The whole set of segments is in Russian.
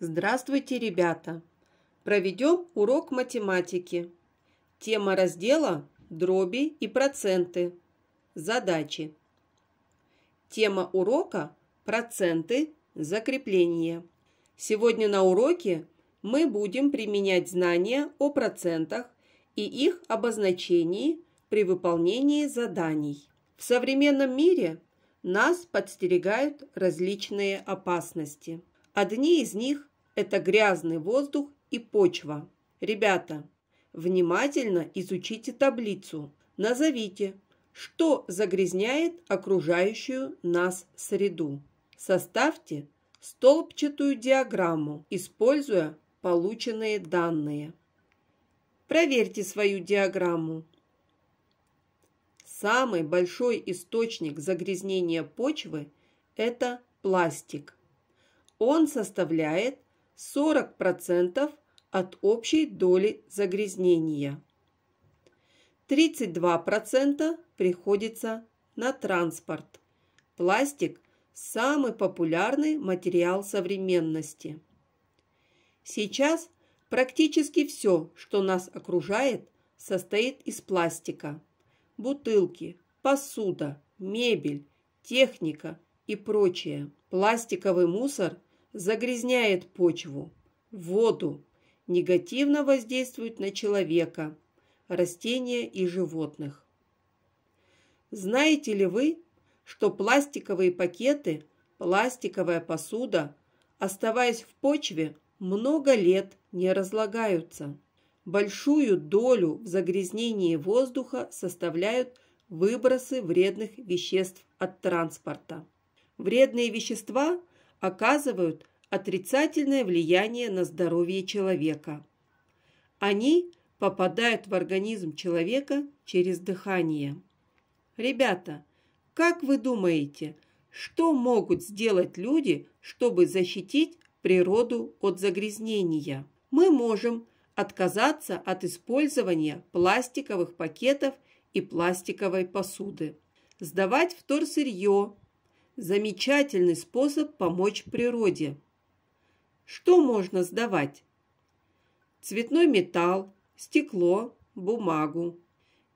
Здравствуйте, ребята! Проведем урок математики. Тема раздела – дроби и проценты. Задачи. Тема урока – проценты, закрепление. Сегодня на уроке мы будем применять знания о процентах и их обозначении при выполнении заданий. В современном мире нас подстерегают различные опасности – Одни из них – это грязный воздух и почва. Ребята, внимательно изучите таблицу. Назовите, что загрязняет окружающую нас среду. Составьте столбчатую диаграмму, используя полученные данные. Проверьте свою диаграмму. Самый большой источник загрязнения почвы – это пластик он составляет 40% от общей доли загрязнения. 32% приходится на транспорт. Пластик – самый популярный материал современности. Сейчас практически все, что нас окружает, состоит из пластика. Бутылки, посуда, мебель, техника и прочее. Пластиковый мусор – загрязняет почву, воду, негативно воздействует на человека, растения и животных. Знаете ли вы, что пластиковые пакеты, пластиковая посуда, оставаясь в почве, много лет не разлагаются? Большую долю в загрязнении воздуха составляют выбросы вредных веществ от транспорта. Вредные вещества – оказывают отрицательное влияние на здоровье человека. Они попадают в организм человека через дыхание. Ребята, как вы думаете, что могут сделать люди, чтобы защитить природу от загрязнения? Мы можем отказаться от использования пластиковых пакетов и пластиковой посуды, сдавать вторсырье Замечательный способ помочь природе. Что можно сдавать? Цветной металл, стекло, бумагу.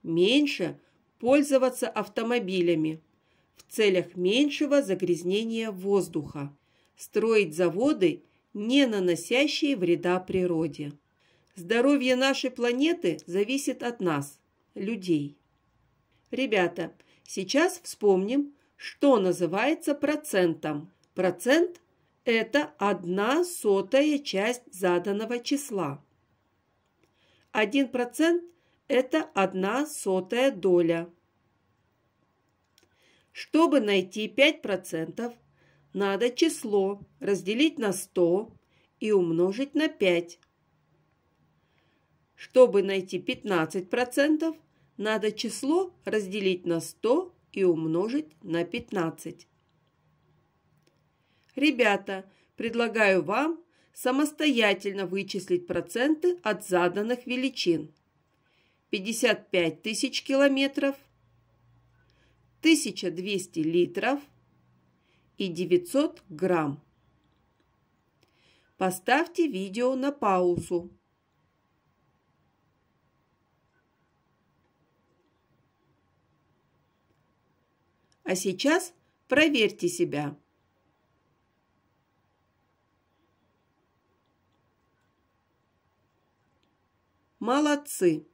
Меньше пользоваться автомобилями в целях меньшего загрязнения воздуха. Строить заводы, не наносящие вреда природе. Здоровье нашей планеты зависит от нас, людей. Ребята, сейчас вспомним, что называется процентом. Процент – это одна сотая часть заданного числа. Один процент это одна сотая доля. Чтобы найти 5%, надо число разделить на 100 и умножить на 5. Чтобы найти 15%, надо число разделить на 100 и умножить на 15. Ребята, предлагаю вам самостоятельно вычислить проценты от заданных величин. 55 тысяч километров, 1200 литров и 900 грамм. Поставьте видео на паузу А сейчас проверьте себя. Молодцы!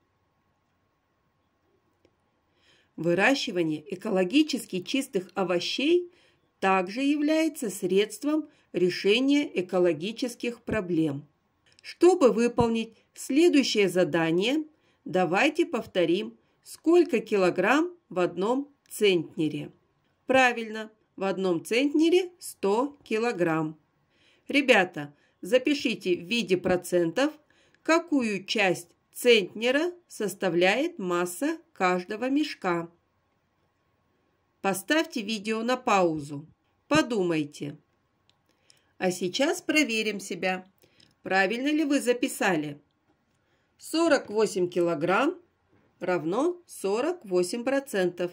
Выращивание экологически чистых овощей также является средством решения экологических проблем. Чтобы выполнить следующее задание, давайте повторим, сколько килограмм в одном центнере. Правильно, в одном центнере 100 килограмм. Ребята, запишите в виде процентов, какую часть центнера составляет масса каждого мешка. Поставьте видео на паузу. Подумайте. А сейчас проверим себя. Правильно ли вы записали? 48 килограмм равно 48 процентов.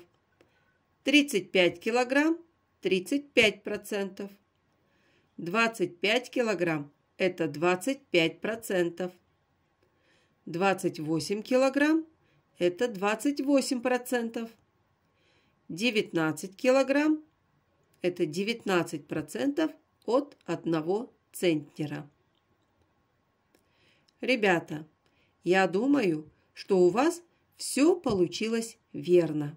35 килограмм – 35%. процентов, 25 килограмм – это 25%. процентов, 28 килограмм – это 28%. процентов, 19 килограмм – это 19% процентов от 1 центнера. Ребята, я думаю, что у вас все получилось верно.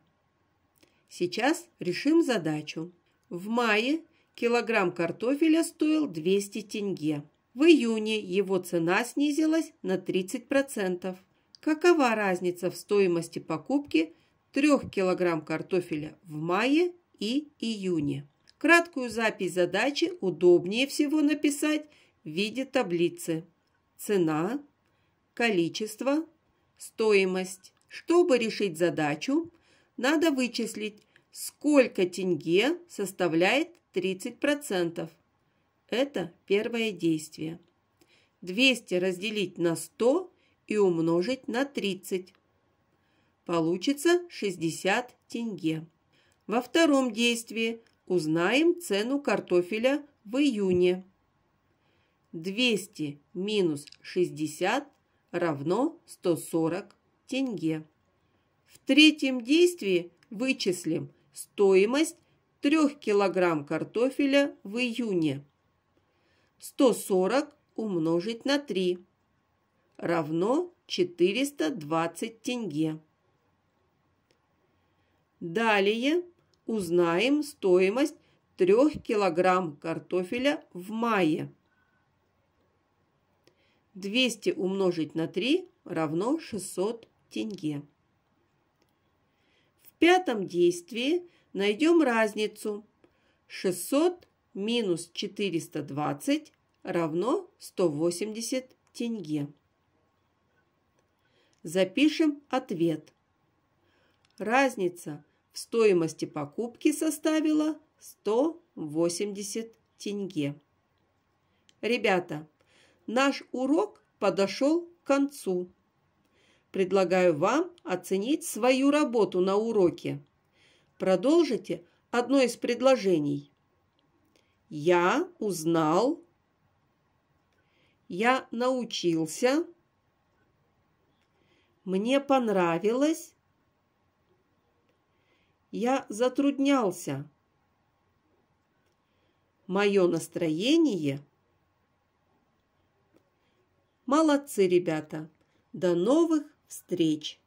Сейчас решим задачу. В мае килограмм картофеля стоил 200 тенге. В июне его цена снизилась на 30%. Какова разница в стоимости покупки 3 килограмм картофеля в мае и июне? Краткую запись задачи удобнее всего написать в виде таблицы. Цена, количество, стоимость. Чтобы решить задачу, надо вычислить, сколько тенге составляет 30%. Это первое действие. 200 разделить на 100 и умножить на 30. Получится 60 тенге. Во втором действии узнаем цену картофеля в июне. 200 минус 60 равно 140 тенге. В третьем действии вычислим стоимость 3 кг картофеля в июне. 140 умножить на 3 равно 420 тенге. Далее узнаем стоимость 3 кг картофеля в мае. 200 умножить на 3 равно 600 тенге пятом действии найдем разницу. 600 минус 420 равно 180 тенге. Запишем ответ. Разница в стоимости покупки составила 180 тенге. Ребята, наш урок подошел к концу. Предлагаю вам оценить свою работу на уроке. Продолжите одно из предложений. Я узнал. Я научился. Мне понравилось. Я затруднялся. Мое настроение. Молодцы, ребята. До новых встреч!